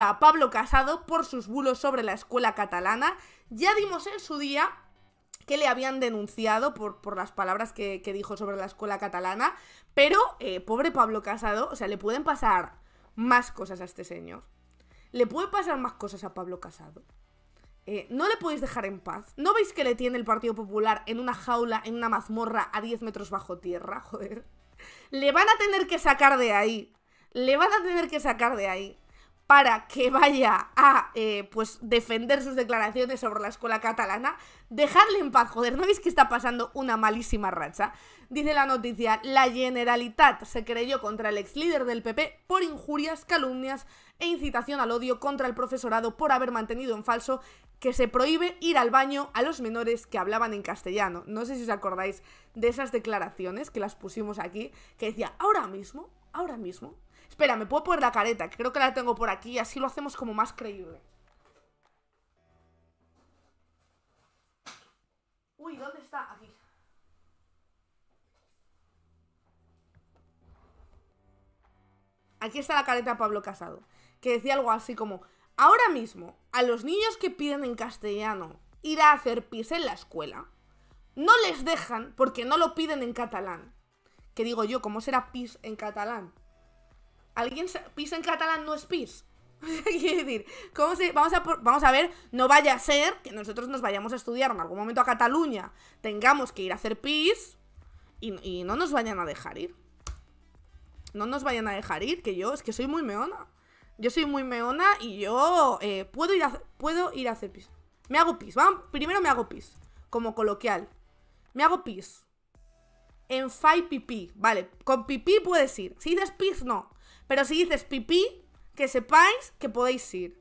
a Pablo Casado por sus bulos sobre la escuela catalana. Ya dimos en su día que le habían denunciado por, por las palabras que, dijo sobre la escuela catalana, pero eh, pobre Pablo Casado, o sea, le pueden pasar más cosas a este señor. Le pueden pasar más cosas a Pablo Casado. Eh, no le podéis dejar en paz. ¿No veis que le tiene el Partido Popular en una jaula, en una mazmorra a 10 metros bajo tierra? Joder. Le van a tener que sacar de ahí. Le van a tener que sacar de ahí para que vaya a eh, pues defender sus declaraciones sobre la escuela catalana, dejadle en paz, joder, ¿no veis que está pasando una malísima racha? Dice la noticia, la Generalitat se creyó contra el ex líder del PP por injurias, calumnias e incitación al odio contra el profesorado por haber mantenido en falso que se prohíbe ir al baño a los menores que hablaban en castellano. No sé si os acordáis de esas declaraciones que las pusimos aquí, que decía, ahora mismo, ahora mismo, Espera, me puedo poner la careta, que creo que la tengo por aquí, así lo hacemos como más creíble. Uy, ¿dónde está? Aquí. Aquí está la careta de Pablo Casado, que decía algo así como, ahora mismo, a los niños que piden en castellano ir a hacer pis en la escuela, no les dejan porque no lo piden en catalán. Que digo yo, ¿cómo será pis en catalán? ¿Alguien pis en catalán no es pis? Quiero decir, vamos, a, vamos a ver, no vaya a ser que nosotros nos vayamos a estudiar en algún momento a Cataluña, tengamos que ir a hacer pis y, no nos vayan a dejar ir. No nos vayan a dejar ir, que yo es que soy muy meona. Yo soy muy meona y yo eh, puedo, ir a, puedo ir a hacer pis. Me hago pis, primero me hago pis, como coloquial. Me hago pis. En fai pipí, vale, con pipí puedes ir. Si dices pis, no. Pero si dices pipí, que sepáis que podéis ir.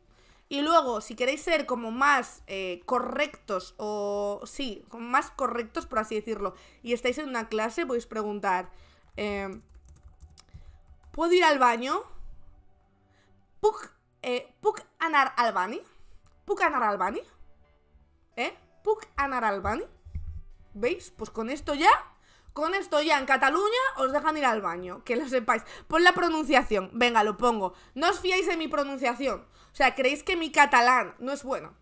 Y luego, si queréis ser como más eh, correctos o... Sí, como más correctos, por así decirlo, y estáis en una clase, podéis preguntar... Em, ¿Puedo ir al baño? ¿Puc, eh, puc anar al bani? ¿Puc anar al bani? ¿Eh? ¿Puc anar al bani? ¿Veis? Pues con esto ya con esto ya en Cataluña os dejan ir al baño, que lo sepáis. Pon la pronunciación, venga, lo pongo. No os fiéis de mi pronunciación. O sea, creéis que mi catalán no es bueno.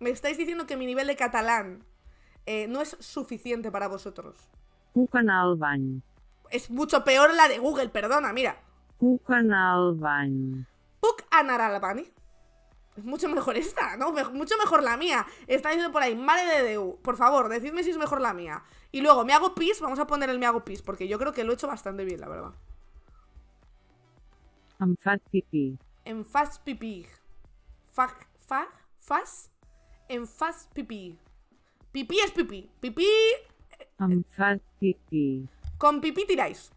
Me estáis diciendo que mi nivel de catalán eh, no es suficiente para vosotros. al baño. Es mucho peor la de Google, perdona, mira. Cucan al baño. Puc anar al baño. Es mucho mejor esta, ¿no? mucho mejor la mía. Está diciendo por ahí, madre de Deu, por favor, decidme si es mejor la mía. Y luego, me hago pis, vamos a poner el me hago pis, porque yo creo que lo he hecho bastante bien, la verdad. En fast pipí. En fast pipí. Fag, fag, fast. En fast pipí. Pipí es pipí. Pipí. En eh, fast Con pipí tiráis.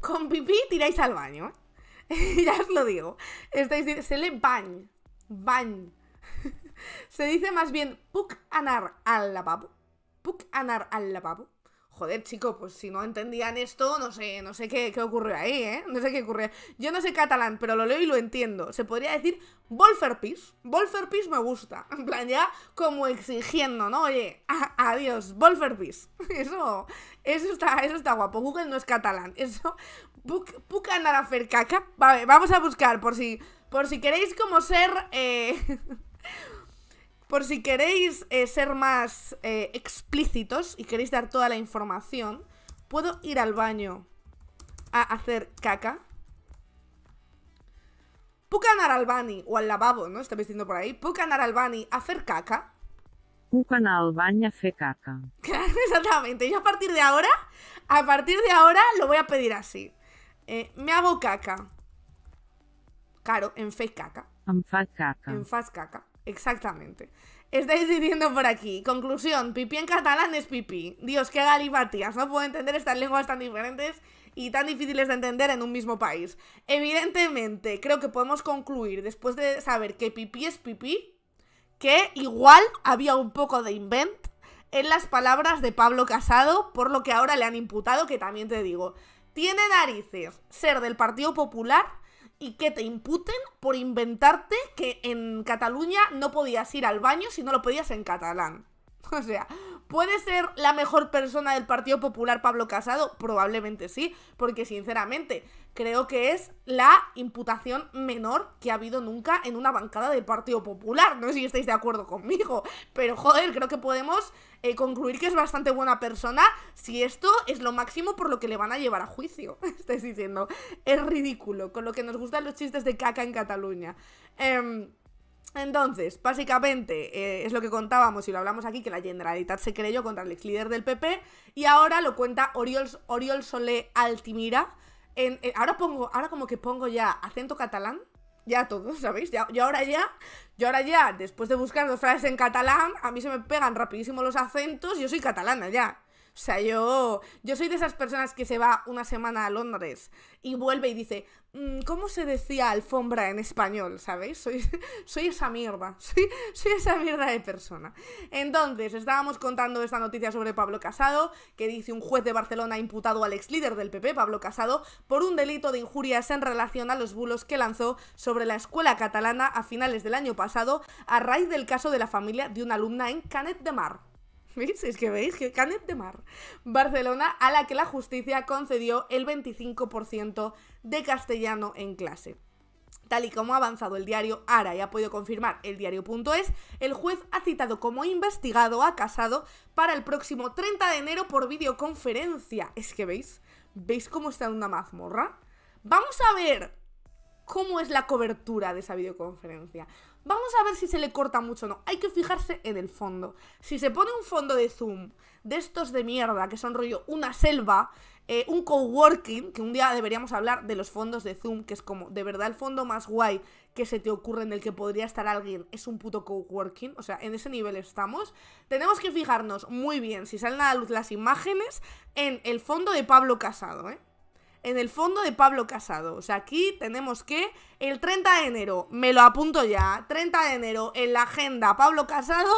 Con pipí tiráis al baño. ya os lo digo. Estáis se le bañ ban Se dice más bien Puk Anar al lavabo. Puk Anar al lavabo. Joder, chico, pues si no entendían esto, no sé, no sé qué, qué ocurrió ahí, ¿eh? No sé qué ocurrió. Yo no sé catalán, pero lo leo y lo entiendo. Se podría decir Volferpis. Volferpis me gusta. En plan, ya como exigiendo, ¿no? Oye, adiós, Volferpis. Eso, eso está, eso está guapo. Google no es catalán. Eso, Puc, caca Vale, vamos a buscar por si por si queréis como ser... Eh, por si queréis eh, ser más eh, explícitos y queréis dar toda la información, puedo ir al baño a hacer caca. Pucanar al bani, o al lavabo, ¿no? Está diciendo por ahí. Pucanar al bani a hacer caca. Puedo al baño a hacer caca. exactamente. Y a partir de ahora, a partir de ahora lo voy a pedir así. me hago caca en Face Caca. En Faz Caca. En Caca, exactamente. Estáis diciendo por aquí, conclusión, pipí en catalán es pipí. Dios, qué galimatías, no puedo entender estas lenguas tan diferentes y tan difíciles de entender en un mismo país. Evidentemente, creo que podemos concluir, después de saber que pipí es pipí, que igual había un poco de invent en las palabras de Pablo Casado, por lo que ahora le han imputado, que también te digo, tiene narices ser del Partido Popular y que te imputen por inventarte que en Cataluña no podías ir al baño si no lo podías en catalán. O sea, ¿Puede ser la mejor persona del Partido Popular Pablo Casado? Probablemente sí, porque sinceramente creo que es la imputación menor que ha habido nunca en una bancada del Partido Popular. No sé si estáis de acuerdo conmigo, pero joder, creo que podemos eh, concluir que es bastante buena persona si esto es lo máximo por lo que le van a llevar a juicio. estáis diciendo, es ridículo, con lo que nos gustan los chistes de caca en Cataluña. Eh, entonces, básicamente eh, es lo que contábamos y lo hablamos aquí, que la Generalitat se creyó contra el ex líder del PP y ahora lo cuenta Oriol, Oriol Solé Altimira. Eh, ahora pongo, ahora como que pongo ya acento catalán, ya todo, ¿sabéis? Y yo ahora ya, ahora ya, después de buscar dos frases en catalán, a mí se me pegan rapidísimo los acentos, yo soy catalana ya. O sea, yo, yo soy de esas personas que se va una semana a Londres y vuelve y dice, mm, ¿cómo se decía alfombra en español? ¿Sabéis? Soy, soy esa mierda, soy, soy esa mierda de persona. Entonces, estábamos contando esta noticia sobre Pablo Casado, que dice un juez de Barcelona ha imputado al ex líder del PP, Pablo Casado, por un delito de injurias en relación a los bulos que lanzó sobre la escuela catalana a finales del año pasado a raíz del caso de la familia de una alumna en Canet de Mar. ¿Veis? Es que veis que canet de mar. Barcelona, a la que la justicia concedió el 25% de castellano en clase. Tal y como ha avanzado el diario Ara y ha podido confirmar el diario.es, el juez ha citado como investigado a Casado para el próximo 30 de enero por videoconferencia. Es que veis, ¿veis cómo está una mazmorra? Vamos a ver cómo es la cobertura de esa videoconferencia. Vamos a ver si se le corta mucho o no. Hay que fijarse en el fondo. Si se pone un fondo de zoom de estos de mierda, que son rollo una selva, eh, un coworking, que un día deberíamos hablar de los fondos de zoom, que es como de verdad el fondo más guay que se te ocurre en el que podría estar alguien es un puto coworking, o sea, en ese nivel estamos. Tenemos que fijarnos muy bien, si salen a la luz las imágenes, en el fondo de Pablo Casado, ¿eh? en el fondo de Pablo Casado. O sea, aquí tenemos que el 30 de enero, me lo apunto ya, 30 de enero en la agenda Pablo Casado,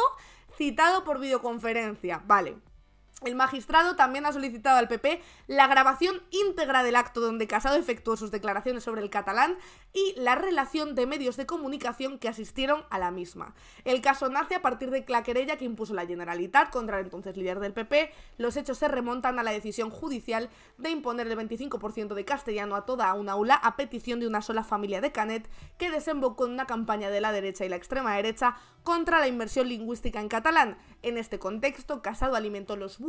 citado por videoconferencia. Vale. El magistrado también ha solicitado al PP la grabación íntegra del acto donde Casado efectuó sus declaraciones sobre el catalán y la relación de medios de comunicación que asistieron a la misma. El caso nace a partir de la querella que impuso la Generalitat contra el entonces líder del PP. Los hechos se remontan a la decisión judicial de imponer el 25% de castellano a toda una aula a petición de una sola familia de Canet que desembocó en una campaña de la derecha y la extrema derecha contra la inversión lingüística en catalán. En este contexto, Casado alimentó los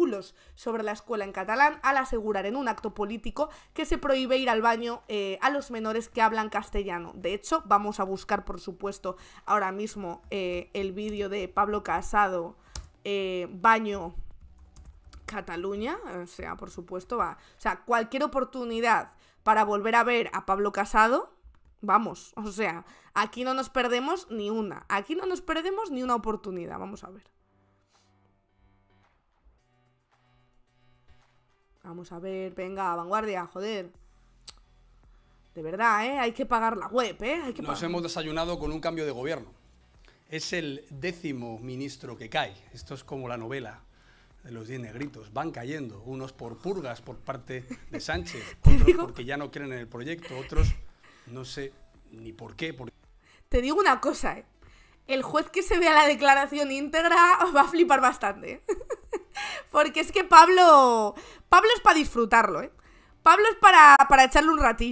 sobre la escuela en catalán al asegurar en un acto político que se prohíbe ir al baño eh, a los menores que hablan castellano. De hecho, vamos a buscar, por supuesto, ahora mismo eh, el vídeo de Pablo Casado, eh, baño Cataluña, o sea, por supuesto, va. O sea, cualquier oportunidad para volver a ver a Pablo Casado, vamos, o sea, aquí no nos perdemos ni una, aquí no nos perdemos ni una oportunidad, vamos a ver. Vamos a ver, venga, vanguardia, joder. De verdad, ¿eh? Hay que pagar la web, ¿eh? Nos hemos desayunado con un cambio de gobierno. Es el décimo ministro que cae. Esto es como la novela de los diez negritos. Van cayendo, unos por purgas por parte de Sánchez, otros porque ya no creen en el proyecto, otros no sé ni por qué. Te digo una cosa, ¿eh? El juez que se vea la declaración íntegra va a flipar bastante. Porque es que Pablo. Pablo es para disfrutarlo, ¿eh? Pablo es para, para echarle un ratillo.